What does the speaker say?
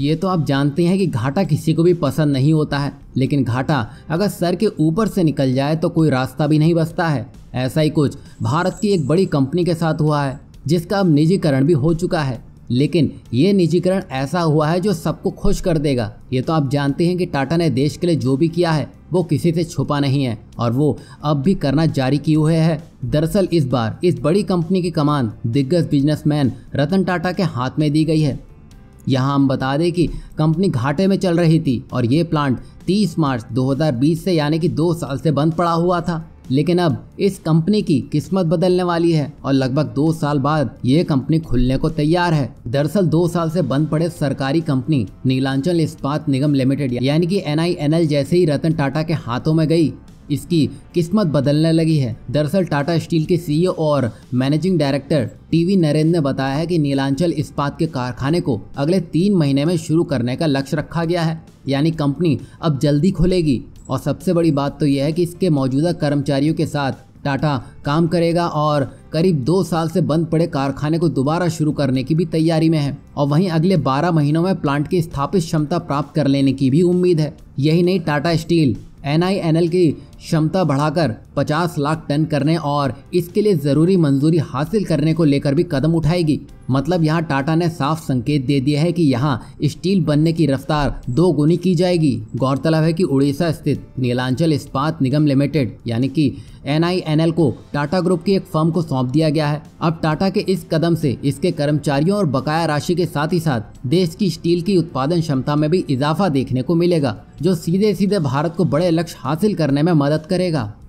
ये तो आप जानते हैं कि घाटा किसी को भी पसंद नहीं होता है लेकिन घाटा अगर सर के ऊपर से निकल जाए तो कोई रास्ता भी नहीं बचता है ऐसा ही कुछ भारत की एक बड़ी कंपनी के साथ हुआ है जिसका अब निजीकरण भी हो चुका है लेकिन ये निजीकरण ऐसा हुआ है जो सबको खुश कर देगा ये तो आप जानते हैं कि टाटा ने देश के लिए जो भी किया है वो किसी से छुपा नहीं है और वो अब भी करना जारी किए हुए है दरअसल इस बार इस बड़ी कंपनी की कमान दिग्गज बिजनेसमैन रतन टाटा के हाथ में दी गई है यहाँ हम बता दें कि कंपनी घाटे में चल रही थी और ये प्लांट 30 मार्च 2020 से यानी कि दो साल से बंद पड़ा हुआ था लेकिन अब इस कंपनी की किस्मत बदलने वाली है और लगभग दो साल बाद ये कंपनी खुलने को तैयार है दरअसल दो साल से बंद पड़े सरकारी कंपनी नीलांचल इस्पात निगम लिमिटेड यानी कि एन जैसे ही रतन टाटा के हाथों में गई इसकी किस्मत बदलने लगी है दरअसल टाटा स्टील के सीईओ और मैनेजिंग डायरेक्टर टीवी नरेंद्र ने बताया है कि नीलांचल इस्पात के कारखाने को अगले तीन महीने में शुरू करने का लक्ष्य रखा गया है यानी कंपनी अब जल्दी खुलेगी और सबसे बड़ी बात तो यह है कि इसके मौजूदा कर्मचारियों के साथ टाटा काम करेगा और करीब दो साल से बंद पड़े कारखाने को दोबारा शुरू करने की भी तैयारी में है और वहीं अगले 12 महीनों में प्लांट की स्थापित क्षमता प्राप्त कर लेने की भी उम्मीद है यही नहीं Tata Steel N I N L की क्षमता बढ़ाकर 50 लाख टन करने और इसके लिए जरूरी मंजूरी हासिल करने को लेकर भी कदम उठाएगी मतलब यहाँ टाटा ने साफ संकेत दे दिया है कि यहाँ स्टील बनने की रफ्तार दो गुनी की जाएगी गौरतलब है कि उड़ीसा स्थित नीलांचल इस्पात निगम लिमिटेड यानी कि एन को टाटा ग्रुप की एक फर्म को सौंप दिया गया है अब टाटा के इस कदम से इसके कर्मचारियों और बकाया राशि के साथ ही साथ देश की स्टील की उत्पादन क्षमता में भी इजाफा देखने को मिलेगा जो सीधे सीधे भारत को बड़े लक्ष्य हासिल करने में मदद मदद करेगा